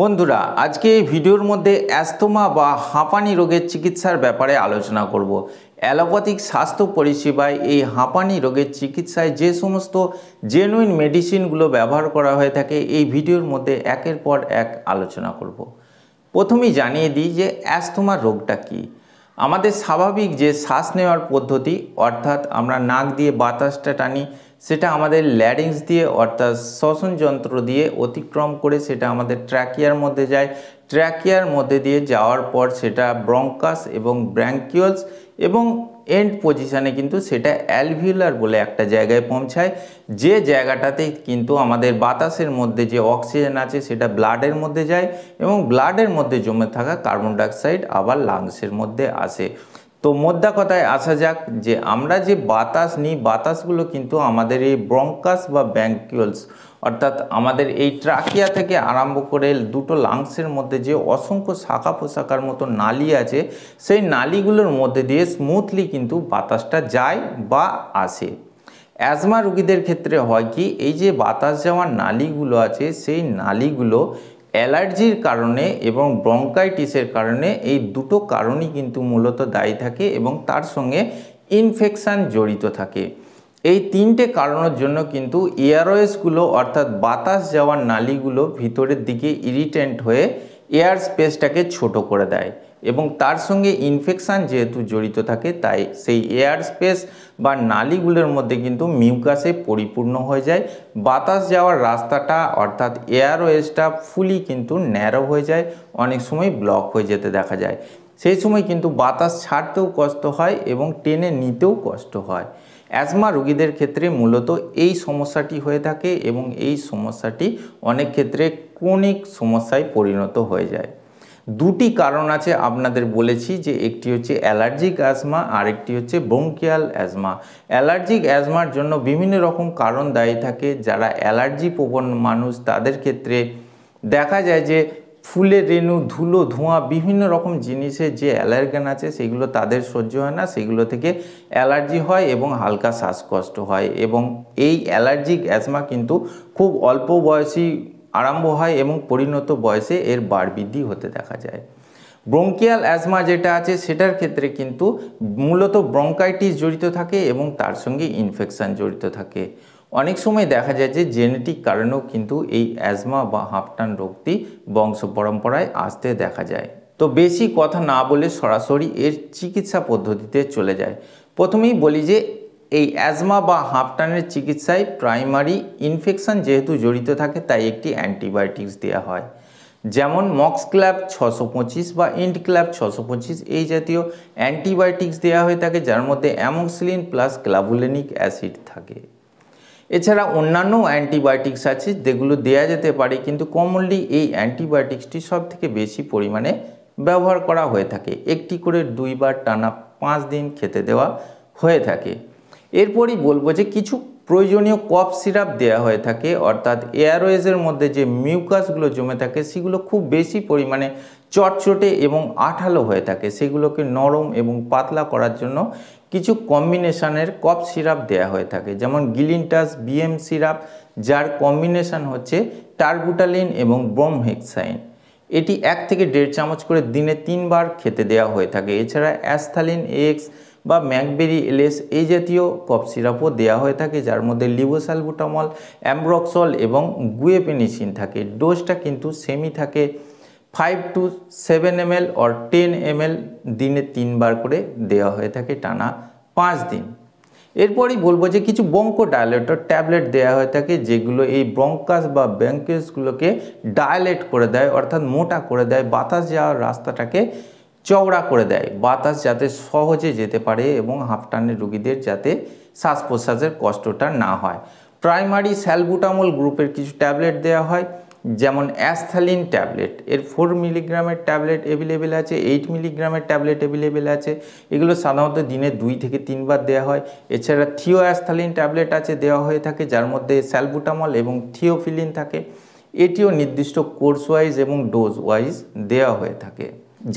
বন্ধুরা আজকে এই ভিডিওর মধ্যে অ্যাস্তমা বা হাঁপানি রোগের চিকিৎসার ব্যাপারে আলোচনা করব অ্যালোপ্যাথিক স্বাস্থ্য পরিষেবায় এই হাঁপানি রোগের চিকিৎসায় যে সমস্ত জেনুইন মেডিসিনগুলো ব্যবহার করা হয়ে থাকে এই ভিডিওর মধ্যে একের পর এক আলোচনা করব। প্রথমেই জানিয়ে দিই যে অ্যাস্তমা রোগটা কী আমাদের স্বাভাবিক যে শ্বাস নেওয়ার পদ্ধতি অর্থাৎ আমরা নাক দিয়ে বাতাসটা টানি সেটা আমাদের ল্যাডিংস দিয়ে অর্থাৎ শ্বসন যন্ত্র দিয়ে অতিক্রম করে সেটা আমাদের ট্র্যাকিয়ার মধ্যে যায় ট্র্যাকিয়ার মধ্যে দিয়ে যাওয়ার পর সেটা ব্রঙ্কাস এবং ব্র্যাঙ্কিউলস এবং এন্ড পজিশানে কিন্তু সেটা অ্যালভিউলার বলে একটা জায়গায় পৌঁছায় যে জায়গাটাতে কিন্তু আমাদের বাতাসের মধ্যে যে অক্সিজেন আছে সেটা ব্লাডের মধ্যে যায় এবং ব্লাডের মধ্যে জমে থাকা কার্বন ডাইঅক্সাইড আবার লাংসের মধ্যে আসে তো মোদ্দা কথায় আসা যাক যে আমরা যে বাতাস নিই বাতাসগুলো কিন্তু আমাদের এই ব্রঙ্কাস বা ব্যাঙ্কিউলস অর্থাৎ আমাদের এই ট্রাকিয়া থেকে আরম্ভ করে দুটো লাংসের মধ্যে যে অসংখ্য শাখা পোশাকার মতো নালি আছে সেই নালিগুলোর মধ্যে দিয়ে স্মুথলি কিন্তু বাতাসটা যায় বা আসে অ্যাজমা রুগীদের ক্ষেত্রে হয় কি এই যে বাতাস যাওয়ার নালিগুলো আছে সেই নালিগুলো অ্যালার্জির কারণে এবং ব্রঙ্কাইটিসের কারণে এই দুটো কারণই কিন্তু মূলত দায়ী থাকে এবং তার সঙ্গে ইনফেকশান জড়িত থাকে এই তিনটে কারণের জন্য কিন্তু এয়ারওয়েসগুলো অর্থাৎ বাতাস যাওয়ার নালিগুলো ভিতরের দিকে ইরিটেন্ট হয়ে এয়ার স্পেসটাকে ছোট করে দেয় এবং তার সঙ্গে ইনফেকশান যেহেতু জড়িত থাকে তাই সেই এয়ার স্পেস বা নালিগুলোর মধ্যে কিন্তু মিউকাসে পরিপূর্ণ হয়ে যায় বাতাস যাওয়ার রাস্তাটা অর্থাৎ এয়ারওয়েজটা ফুলি কিন্তু ন্যারো হয়ে যায় অনেক সময় ব্লক হয়ে যেতে দেখা যায় সেই সময় কিন্তু বাতাস ছাড়তেও কষ্ট হয় এবং টেনে নিতেও কষ্ট হয় অ্যাজমা রোগীদের ক্ষেত্রে মূলত এই সমস্যাটি হয়ে থাকে এবং এই সমস্যাটি অনেক ক্ষেত্রে কোনিক সমস্যায় পরিণত হয়ে যায় দুটি কারণ আছে আপনাদের বলেছি যে একটি হচ্ছে অ্যালার্জিক অ্যাজমা আরেকটি হচ্ছে বঙ্কিয়াল অ্যাজমা অ্যালার্জিক অ্যাজমার জন্য বিভিন্ন রকম কারণ দায়ী থাকে যারা অ্যালার্জি প্রবণ মানুষ তাদের ক্ষেত্রে দেখা যায় যে ফুলের রেণু ধুলো ধোঁয়া বিভিন্ন রকম জিনিসে যে অ্যালার্গেন আছে সেগুলো তাদের সহ্য হয় না সেগুলো থেকে অ্যালার্জি হয় এবং হালকা শ্বাসকষ্ট হয় এবং এই অ্যালার্জিক অ্যাজমা কিন্তু খুব অল্প বয়সী আরম্ভ হয় এবং পরিণত বয়সে এর বাড় বৃদ্ধি হতে দেখা যায় ব্রঙ্কিয়াল অ্যাজমা যেটা আছে সেটার ক্ষেত্রে কিন্তু মূলত ব্রঙ্কাইটিস জড়িত থাকে এবং তার সঙ্গে ইনফেকশান জড়িত থাকে অনেক সময় দেখা যায় যে জেনেটিক কারণেও কিন্তু এই অ্যাজমা বা হাফটান রোগটি বংশ পরম্পরায় আসতে দেখা যায় তো বেশি কথা না বলে সরাসরি এর চিকিৎসা পদ্ধতিতে চলে যায় প্রথমেই বলি যে এই অ্যাজমা বা হাফটানের চিকিৎসায় প্রাইমারি ইনফেকশান যেহেতু জড়িত থাকে তাই একটি অ্যান্টিবায়োটিক্স দেওয়া হয় যেমন মক্স ক্ল্যাব ছশো পঁচিশ বা ইন্ট ক্ল্যাব ছশো পঁচিশ এই জাতীয় অ্যান্টিবায়োটিক্স দেওয়া হয়ে থাকে যার মধ্যে অ্যামোক্সিলিন প্লাস ক্লাভুলেনিক অ্যাসিড থাকে এছাড়া অন্যান্য অ্যান্টিবায়োটিক্স আছে যেগুলো দেয়া যেতে পারে কিন্তু কমনলি এই অ্যান্টিবায়োটিক্সটি সবথেকে বেশি পরিমাণে ব্যবহার করা হয়ে থাকে একটি করে দুইবার টানা পাঁচ দিন খেতে দেওয়া হয়ে থাকে এরপরই বলবো যে কিছু প্রয়োজনীয় কফ সিরাপ দেওয়া হয়ে থাকে অর্থাৎ এয়ারওয়েজের মধ্যে যে মিউকাসগুলো জমে থাকে সেগুলো খুব বেশি পরিমাণে চটচটে এবং আঠালো হয়ে থাকে সেগুলোকে নরম এবং পাতলা করার জন্য কিছু কম্বিনেশানের কফ সিরাপ দেওয়া হয়ে থাকে যেমন গিলিনটাস বিএম সিরাপ যার কম্বিনেশান হচ্ছে টার্বুটালিন এবং ব্রোমহেক্সাইন এটি এক থেকে দেড় চামচ করে দিনে তিনবার খেতে দেওয়া হয়ে থাকে এছাড়া অ্যাস্থালিন এক্স বা ম্যাকবেরি এলএস এই জাতীয় কফ সিরাপও দেওয়া হয়ে থাকে যার মধ্যে লিবোসালবুটামল অ্যামব্রক্সল এবং গুয়েপেনিসিন থাকে ডোজটা কিন্তু সেমি থাকে five to seven M or ten M দিনে তিনবার করে দেওয়া হয়ে থাকে টানা পাঁচ দিন এরপরই বলবো যে কিছু বঙ্কো ডায়ালেটর ট্যাবলেট দেওয়া হয়ে থাকে যেগুলো এই ব্রঙ্কাস বা ব্যাঙ্কেসগুলোকে ডায়ালেট করে দেয় অর্থাৎ মোটা করে দেয় বাতাস যাওয়ার রাস্তাটাকে চওড়া করে দেয় বাতাস যাতে সহজে যেতে পারে এবং হাফটানের রুগীদের যাতে শ্বাস প্রশ্বাসের কষ্টটা না হয় প্রাইমারি স্যালবুটামল গ্রুপের কিছু ট্যাবলেট দেওয়া হয় যেমন অ্যাস্থালিন ট্যাবলেট এর ফোর মিলিগ্রামের ট্যাবলেট অ্যাভেলেবেল আছে এইট মিলিগ্রামের ট্যাবলেট অ্যাভেলেবেল আছে এগুলো সাধারণত দিনে দুই থেকে তিনবার দেওয়া হয় এছাড়া থিও অ্যাস্থালিন ট্যাবলেট আছে দেওয়া হয়ে থাকে যার মধ্যে স্যালবুটামল এবং থিওফিলিন থাকে এটিও নির্দিষ্ট কোর্স ওয়াইজ এবং ডোজ ওয়াইজ দেওয়া হয়ে থাকে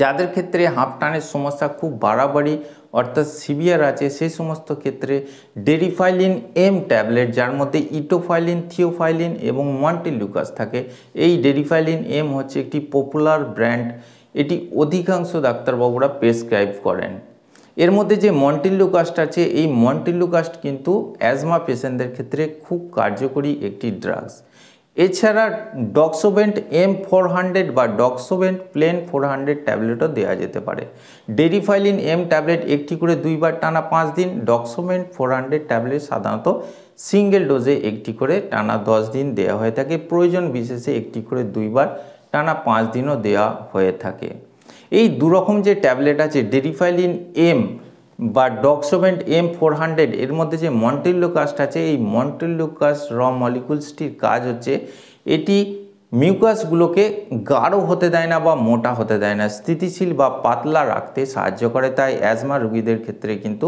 যাদের ক্ষেত্রে হাঁপ টানের সমস্যা খুব বাড়াবাড়ি অর্থাৎ সিভিয়ার আছে সেই সমস্ত ক্ষেত্রে ডেরিফাইলিন এম ট্যাবলেট যার মধ্যে ইটোফাইলিন থিওফাইলিন এবং মাল্টিলুকাস থাকে এই ডেরিফাইলিন এম হচ্ছে একটি পপুলার ব্র্যান্ড এটি অধিকাংশ ডাক্তারবাবুরা প্রেসক্রাইব করেন এর মধ্যে যে মন্টিলুকাস্ট আছে এই মন্টিলুকাস্ট কিন্তু অ্যাজমা পেশেন্টদের ক্ষেত্রে খুব কার্যকরী একটি ড্রাগস এছাড়া ডক্সোভেন্ট এম ফোর হান্ড্রেড বা ডক্সোভেন্ট প্লেন ফোর হান্ড্রেড ট্যাবলেটও দেওয়া যেতে পারে ডেরিফাইলিন এম ট্যাবলেট একটি করে দুইবার টানা পাঁচ দিন ডক্সোভেন্ট ফোর হান্ড্রেড ট্যাবলেট সাধারণত সিঙ্গেল ডোজে একটি করে টানা দশ দিন দেওয়া হয়ে থাকে প্রয়োজন বিশেষে একটি করে দুইবার টানা পাঁচ দিনও দেওয়া হয়ে থাকে এই দুরকম যে ট্যাবলেট আছে ডেরিফাইলিন এম বা ডক্সোভেন্ট এম ফোর হান্ড্রেড এর মধ্যে যে মন্টেলিউকাস্ট আছে এই মন্টেলিউকাস র মলিকুলসটির কাজ হচ্ছে এটি মিউকাসগুলোকে গাঢ় হতে দেয় না বা মোটা হতে দেয় না স্থিতিশীল বা পাতলা রাখতে সাহায্য করে তাই অ্যাজমা রুগীদের ক্ষেত্রে কিন্তু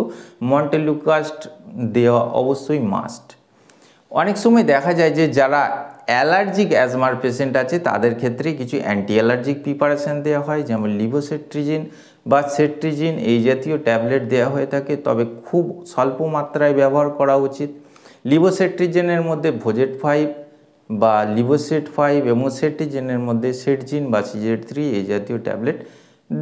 মন্টেলুকাস্ট দেওয়া অবশ্যই মাস্ট অনেক সময় দেখা যায় যে যারা অ্যালার্জিক অ্যাজমার পেশেন্ট আছে তাদের ক্ষেত্রে কিছু অ্যান্টি অ্যালার্জিক প্রিপারেশান দেওয়া হয় যেমন লিভোসেট্রিজিন বা সেট্রিজিন এই জাতীয় ট্যাবলেট দেওয়া হয়ে থাকে তবে খুব স্বল্প মাত্রায় ব্যবহার করা উচিত লিবোসেট্রিজেনের মধ্যে ভোজেট ফাইভ বা লিবোসেট ফাইভ এমোসেট্রিজেনের মধ্যে সেটজিন বা সিজেট থ্রি এই জাতীয় ট্যাবলেট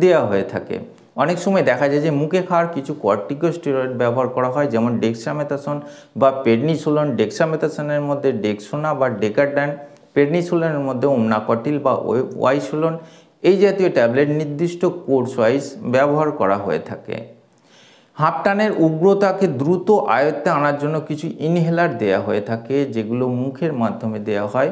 দেওয়া হয়ে থাকে অনেক সময় দেখা যায় যে মুখে খাওয়ার কিছু কর্টিকোস্টেরয়েড ব্যবহার করা হয় যেমন ডেক্সামেথাসন বা পেডনিসোলন ডেক্সামেথাসনের মধ্যে ডেক্সোনা বা ডেকারড্যান পেডনিসোলনের মধ্যে ওমনাকটিল বা ওয়াইসোলন এই জাতীয় ট্যাবলেট নির্দিষ্ট কোর্স ওয়াইজ ব্যবহার করা হয়ে থাকে হাফটানের উগ্রতাকে দ্রুত আয়ত্তে আনার জন্য কিছু ইনহেলার দেয়া হয়ে থাকে যেগুলো মুখের মাধ্যমে দেয়া হয়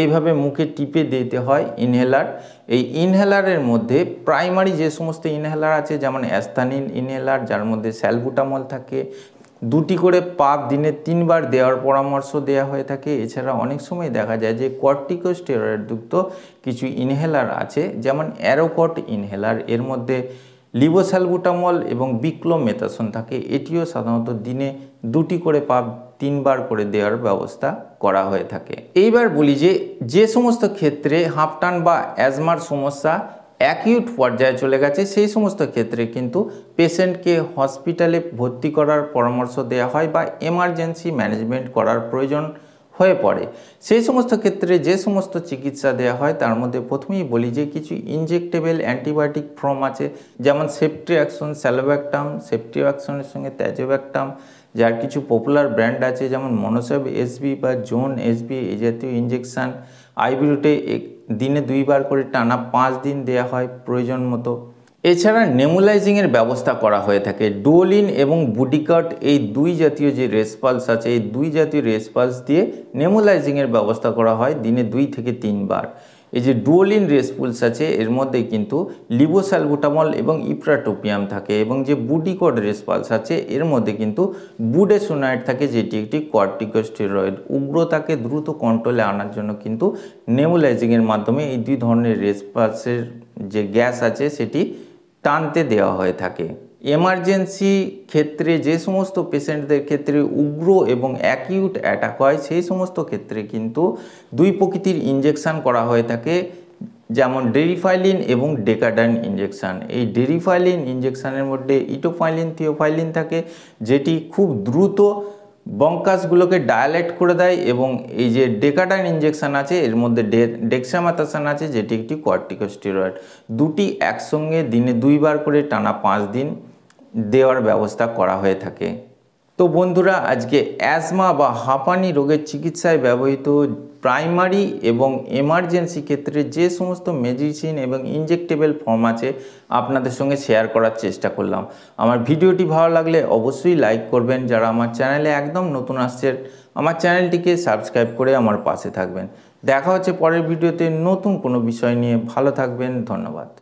এইভাবে মুখে টিপে দিতে হয় ইনহেলার এই ইনহেলারের মধ্যে প্রাইমারি যে সমস্ত ইনহেলার আছে যেমন অ্যাস্থানিন ইনহেলার যার মধ্যে স্যালবুটামল থাকে দুটি করে পাপ দিনে তিনবার দেওয়ার পরামর্শ দেওয়া হয়ে থাকে এছাড়া অনেক সময় দেখা যায় যে কর্টিকোস্টেরয়েডযুক্ত কিছু ইনহেলার আছে যেমন অ্যারোকট ইনহেলার এর মধ্যে লিবোস্যালবুটামল এবং বিক্লোমেথাসন থাকে এটিও সাধারণত দিনে দুটি করে পাপ তিনবার করে দেওয়ার ব্যবস্থা করা হয়ে থাকে এইবার বলি যে যে সমস্ত ক্ষেত্রে হাফটান বা অ্যাজমার সমস্যা অ্যাকিউট পর্যায়ে চলে গেছে সেই সমস্ত ক্ষেত্রে কিন্তু পেশেন্টকে হসপিটালে ভর্তি করার পরামর্শ দেওয়া হয় বা এমার্জেন্সি ম্যানেজমেন্ট করার প্রয়োজন হয়ে পড়ে সেই সমস্ত ক্ষেত্রে যে সমস্ত চিকিৎসা দেওয়া হয় তার মধ্যে প্রথমেই বলি যে কিছু ইনজেক্টেবেল অ্যান্টিবায়োটিক ফর্ম আছে যেমন সেফটি অ্যাকশন স্যালোব্যাকটাম সেফটি সঙ্গে ত্যাজোব্যাকটাম যার কিছু পপুলার ব্র্যান্ড আছে যেমন মনোসেব এসবি বা জোন এসবি এই জাতীয় ইঞ্জেকশান আইবিরুটে দিনে দুইবার করে টানা পাঁচ দিন দেয়া হয় প্রয়োজন মতো এছাড়া নেমুলাইজিংয়ের ব্যবস্থা করা হয়ে থাকে ডোলিন এবং বুডিকট এই দুই জাতীয় যে রেসপালস আছে এই দুই জাতীয় রেসপালস দিয়ে নেমুলাইজিংয়ের ব্যবস্থা করা হয় দিনে দুই থেকে তিনবার এই যে ডুয়োলিন রেসপুলস আছে এর মধ্যে কিন্তু লিবোসালবুটামল এবং ইপ্রাটোপিয়াম থাকে এবং যে বুডিকড রেসপালস আছে এর মধ্যে কিন্তু বুডেসোনাইট থাকে যেটি একটি কর্টিকোস্টেরয়েড উগ্রতাকে দ্রুত কন্ট্রোলে আনার জন্য কিন্তু নেবুলাইজিংয়ের মাধ্যমে এই দুই ধরনের রেসপালসের যে গ্যাস আছে সেটি টানতে দেওয়া হয়ে থাকে এমার্জেন্সি ক্ষেত্রে যে সমস্ত পেশেন্টদের ক্ষেত্রে উগ্র এবং অ্যাকিউট অ্যাটাক হয় সেই সমস্ত ক্ষেত্রে কিন্তু দুই প্রকৃতির ইঞ্জেকশান করা হয়ে থাকে যেমন ডেরিফাইলিন এবং ডেকাডাইন ইঞ্জেকশান এই ডেরিফাইলিন ইঞ্জেকশানের মধ্যে ইটোফাইলিন থিওফাইলিন থাকে যেটি খুব দ্রুত বঙ্কাসগুলোকে ডায়ালেট করে দেয় এবং এই যে ডেকাডান ইঞ্জেকশান আছে এর মধ্যে ডে ডেক্সামাতাসান আছে যেটি একটি কোয়ার্টিকোস্টিরয়েড দুটি একসঙ্গে দিনে দুইবার করে টানা পাঁচ দিন দেওয়ার ব্যবস্থা করা হয়ে থাকে তো বন্ধুরা আজকে অ্যাজমা বা হাঁপানি রোগের চিকিৎসায় ব্যবহৃত প্রাইমারি এবং এমার্জেন্সি ক্ষেত্রে যে সমস্ত মেডিসিন এবং ইনজেক্টেবল ফর্ম আছে আপনাদের সঙ্গে শেয়ার করার চেষ্টা করলাম আমার ভিডিওটি ভালো লাগলে অবশ্যই লাইক করবেন যারা আমার চ্যানেলে একদম নতুন আসছে আমার চ্যানেলটিকে সাবস্ক্রাইব করে আমার পাশে থাকবেন দেখা হচ্ছে পরের ভিডিওতে নতুন কোনো বিষয় নিয়ে ভালো থাকবেন ধন্যবাদ